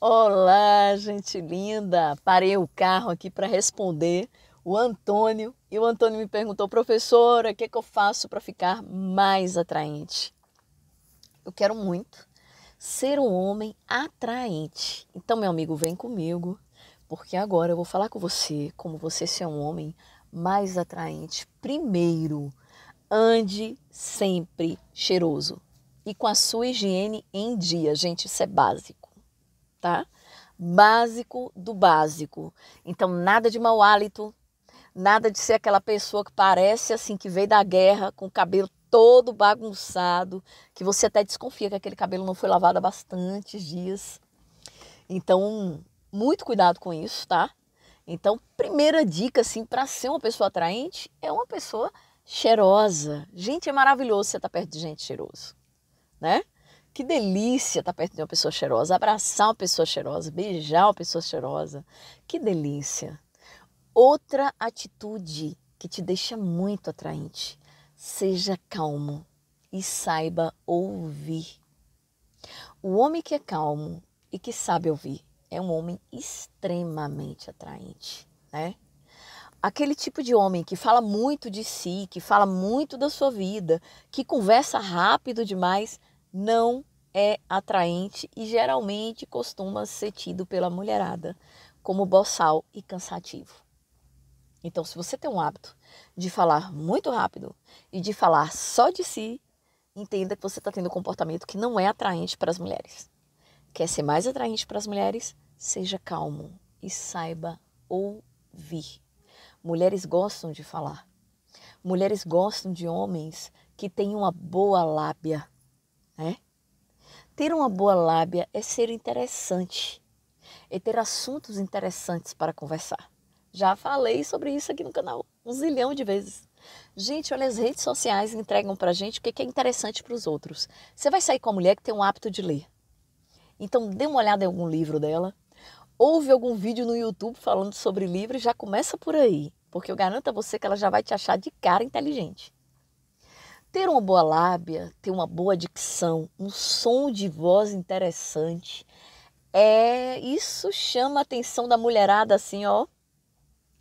Olá, gente linda! Parei o carro aqui para responder o Antônio e o Antônio me perguntou, professora, o que, é que eu faço para ficar mais atraente? Eu quero muito ser um homem atraente. Então, meu amigo, vem comigo, porque agora eu vou falar com você como você ser um homem mais atraente. Primeiro, ande sempre cheiroso e com a sua higiene em dia. Gente, isso é básico tá? Básico do básico. Então, nada de mau hálito, nada de ser aquela pessoa que parece assim, que veio da guerra, com o cabelo todo bagunçado, que você até desconfia que aquele cabelo não foi lavado há bastantes dias. Então, muito cuidado com isso, tá? Então, primeira dica, assim, para ser uma pessoa atraente, é uma pessoa cheirosa. Gente, é maravilhoso você estar tá perto de gente cheirosa né? Que delícia estar tá perto de uma pessoa cheirosa, abraçar uma pessoa cheirosa, beijar uma pessoa cheirosa. Que delícia. Outra atitude que te deixa muito atraente. Seja calmo e saiba ouvir. O homem que é calmo e que sabe ouvir é um homem extremamente atraente, né? Aquele tipo de homem que fala muito de si, que fala muito da sua vida, que conversa rápido demais, não é atraente e geralmente costuma ser tido pela mulherada como boçal e cansativo. Então, se você tem um hábito de falar muito rápido e de falar só de si, entenda que você está tendo um comportamento que não é atraente para as mulheres. Quer ser mais atraente para as mulheres? Seja calmo e saiba ouvir. Mulheres gostam de falar. Mulheres gostam de homens que têm uma boa lábia né? Ter uma boa lábia é ser interessante e é ter assuntos interessantes para conversar. Já falei sobre isso aqui no canal um zilhão de vezes. Gente, olha, as redes sociais entregam pra gente o que é interessante para os outros. Você vai sair com a mulher que tem um hábito de ler. Então dê uma olhada em algum livro dela, ouve algum vídeo no YouTube falando sobre livro e já começa por aí, porque eu garanto a você que ela já vai te achar de cara inteligente. Ter uma boa lábia, ter uma boa dicção, um som de voz interessante, é isso chama a atenção da mulherada assim, ó,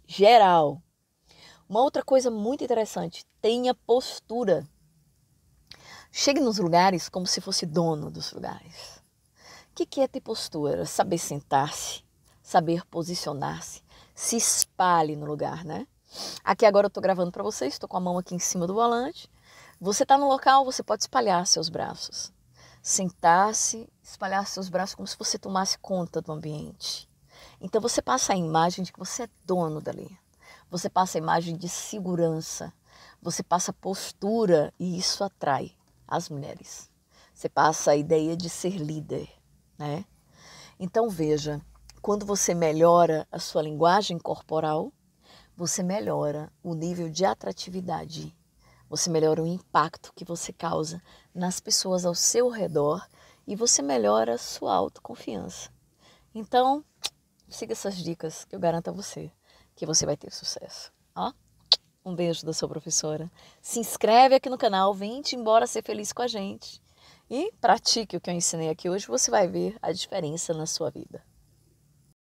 geral. Uma outra coisa muito interessante, tenha postura. Chegue nos lugares como se fosse dono dos lugares. O que, que é ter postura? Saber sentar-se, saber posicionar-se, se espalhe no lugar, né? Aqui agora eu estou gravando para vocês, estou com a mão aqui em cima do volante. Você está no local, você pode espalhar seus braços. Sentar-se, espalhar seus braços como se você tomasse conta do ambiente. Então você passa a imagem de que você é dono dali. Você passa a imagem de segurança. Você passa postura e isso atrai as mulheres. Você passa a ideia de ser líder, né? Então veja, quando você melhora a sua linguagem corporal, você melhora o nível de atratividade você melhora o impacto que você causa nas pessoas ao seu redor e você melhora a sua autoconfiança. Então, siga essas dicas que eu garanto a você que você vai ter sucesso. Ó, um beijo da sua professora. Se inscreve aqui no canal, vem te embora ser feliz com a gente. E pratique o que eu ensinei aqui hoje, você vai ver a diferença na sua vida.